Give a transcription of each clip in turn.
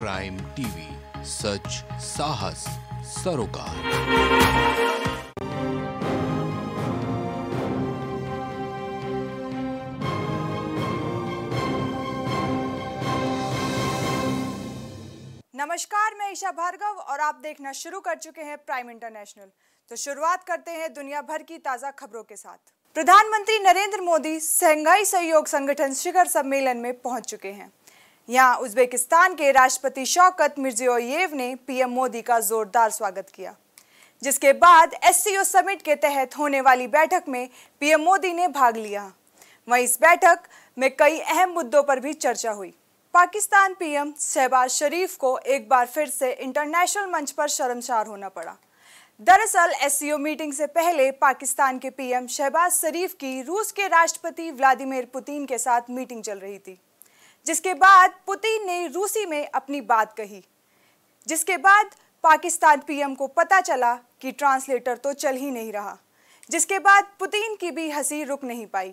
prime TV सच साहस सरोकार नमस्कार मैं ईशा भार्गव और आप देखना शुरू कर चुके हैं प्राइम इंटरनेशनल तो शुरुआत करते हैं दुनिया भर की ताजा खबरों के साथ प्रधानमंत्री नरेंद्र मोदी सहंगाई सहयोग संगठन शिखर सम्मेलन में पहुंच चुके हैं यहाँ उज्बेकिस्तान के राष्ट्रपति शौकत मिर्जियोयेव ने पीएम मोदी का जोरदार स्वागत किया जिसके बाद एस समिट के तहत होने वाली बैठक में पीएम मोदी ने भाग लिया वहीं इस बैठक में कई अहम मुद्दों पर भी चर्चा हुई पाकिस्तान पीएम शहबाज शरीफ को एक बार फिर से इंटरनेशनल मंच पर शर्मसार होना पड़ा दरअसल एस मीटिंग से पहले पाकिस्तान के पीएम शहबाज शरीफ की रूस के राष्ट्रपति व्लादिमीर पुतिन के साथ मीटिंग चल रही थी जिसके बाद पुतिन ने रूसी में अपनी बात कही जिसके बाद पाकिस्तान पीएम को पता चला कि ट्रांसलेटर तो चल ही नहीं रहा जिसके बाद पुतिन की भी हंसी रुक नहीं पाई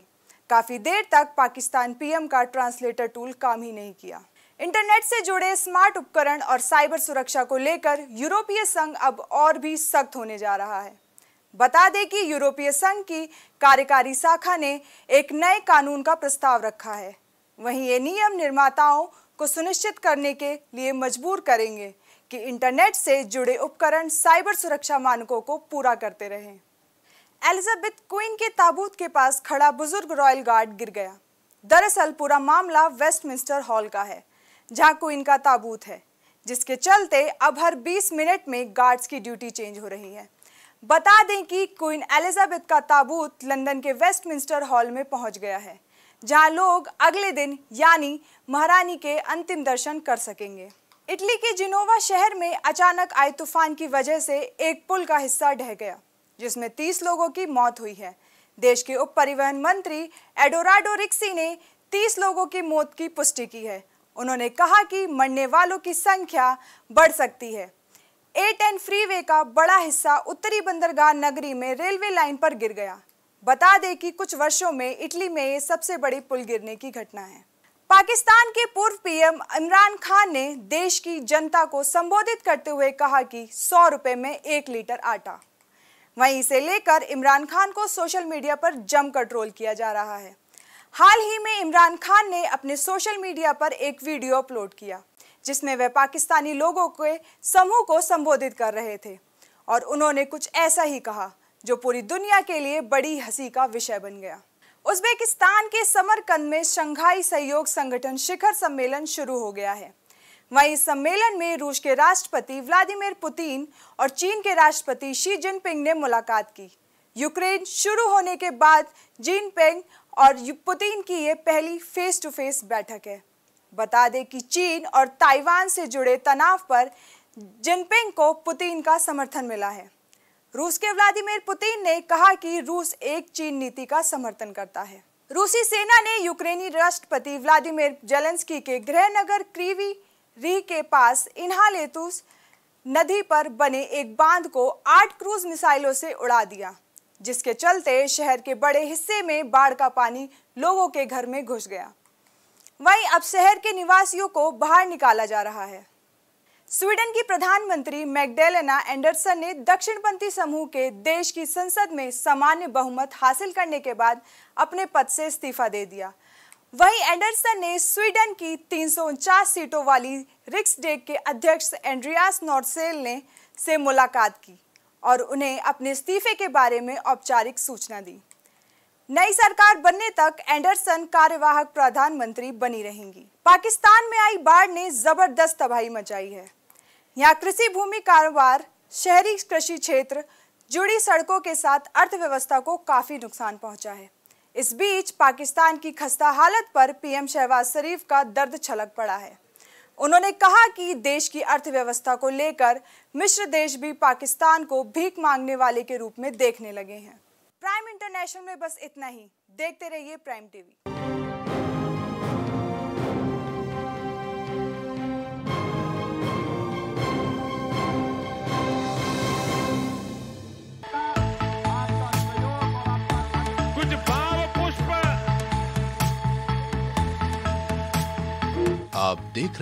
काफ़ी देर तक पाकिस्तान पीएम का ट्रांसलेटर टूल काम ही नहीं किया इंटरनेट से जुड़े स्मार्ट उपकरण और साइबर सुरक्षा को लेकर यूरोपीय संघ अब और भी सख्त होने जा रहा है बता दें कि यूरोपीय संघ की कार्यकारी शाखा ने एक नए कानून का प्रस्ताव रखा है वहीं ये नियम निर्माताओं को सुनिश्चित करने के लिए मजबूर करेंगे कि इंटरनेट से जुड़े उपकरण साइबर सुरक्षा मानकों को पूरा करते रहें एलिजाबेथ क्वीन के ताबूत के पास खड़ा बुजुर्ग रॉयल गार्ड गिर गया दरअसल पूरा मामला वेस्टमिंस्टर हॉल का है जहां क्वीन का ताबूत है जिसके चलते अब हर 20 मिनट में गार्ड्स की ड्यूटी चेंज हो रही है बता दें कि क्वीन एलिजाबेथ का ताबूत लंदन के वेस्टमिंस्टर हॉल में पहुंच गया है जहां लोग अगले दिन यानी महारानी के अंतिम दर्शन कर सकेंगे इटली के जिनोवा शहर में अचानक आए तूफान की वजह से एक पुल का हिस्सा ढह गया जिसमें 30 लोगों की मौत हुई है देश के उप परिवहन मंत्री एडोराडो रिक्सी ने 30 लोगों की मौत की पुष्टि की है उन्होंने कहा कि मरने वालों की संख्या बढ़ सकती है ए टेन फ्रीवे का बड़ा हिस्सा उत्तरी बंदरगाह नगरी में रेलवे लाइन पर गिर गया बता दें कि कुछ वर्षों में इटली में ये सबसे बड़ी पुल गिरने की घटना है पाकिस्तान के पूर्व पीएम इमरान खान ने देश की जनता को संबोधित करते हुए कहा कि सौ रुपए में एक लीटर आटा वहीं से लेकर इमरान खान को सोशल मीडिया पर जमकर ट्रोल किया जा रहा है हाल ही में इमरान खान ने अपने सोशल मीडिया पर एक वीडियो अपलोड किया जिसमें वह पाकिस्तानी लोगों के समूह को संबोधित कर रहे थे और उन्होंने कुछ ऐसा ही कहा जो पूरी दुनिया के लिए बड़ी हंसी का विषय बन गया उज्बेकिस्तान के समरकंद में शंघाई सहयोग संगठन शिखर सम्मेलन शुरू हो गया है वहीं इस सम्मेलन में रूस के राष्ट्रपति व्लादिमीर पुतिन और चीन के राष्ट्रपति शी जिनपिंग ने मुलाकात की यूक्रेन शुरू होने के बाद जिनपिंग और पुतिन की ये पहली फेस टू फेस बैठक है बता दें कि चीन और ताइवान से जुड़े तनाव पर जिनपिंग को पुतिन का समर्थन मिला है रूस के व्लादिमीर पुतिन ने कहा कि रूस एक चीन नीति का समर्थन करता है रूसी सेना ने यूक्रेनी राष्ट्रपति व्लादिमीर जेलेंस्की के गृहनगर क्रीवी री के पास इन्हालेतुस नदी पर बने एक बांध को आठ क्रूज मिसाइलों से उड़ा दिया जिसके चलते शहर के बड़े हिस्से में बाढ़ का पानी लोगों के घर में घुस गया वहीं अब शहर के निवासियों को बाहर निकाला जा रहा है स्वीडन की प्रधानमंत्री मैगडेलना एंडरसन ने दक्षिणपंथी समूह के देश की संसद में सामान्य बहुमत हासिल करने के बाद अपने पद से इस्तीफा दे दिया वहीं एंडरसन ने स्वीडन की तीन सीटों वाली रिक्सडेग के अध्यक्ष एंड्रियास नॉर्सेल ने से मुलाकात की और उन्हें अपने इस्तीफे के बारे में औपचारिक सूचना दी नई सरकार बनने तक एंडरसन कार्यवाहक प्रधानमंत्री बनी रहेंगी पाकिस्तान में आई बाढ़ ने जबरदस्त तबाही मचाई है यहाँ कृषि भूमि कारोबार शहरी कृषि क्षेत्र जुड़ी सड़कों के साथ अर्थव्यवस्था को काफ़ी नुकसान पहुंचा है इस बीच पाकिस्तान की खस्ता हालत पर पीएम शहबाज शरीफ का दर्द छलक पड़ा है उन्होंने कहा कि देश की अर्थव्यवस्था को लेकर मिश्र देश भी पाकिस्तान को भीख मांगने वाले के रूप में देखने लगे हैं प्राइम इंटरनेशनल में बस इतना ही देखते रहिए प्राइम टीवी आप देख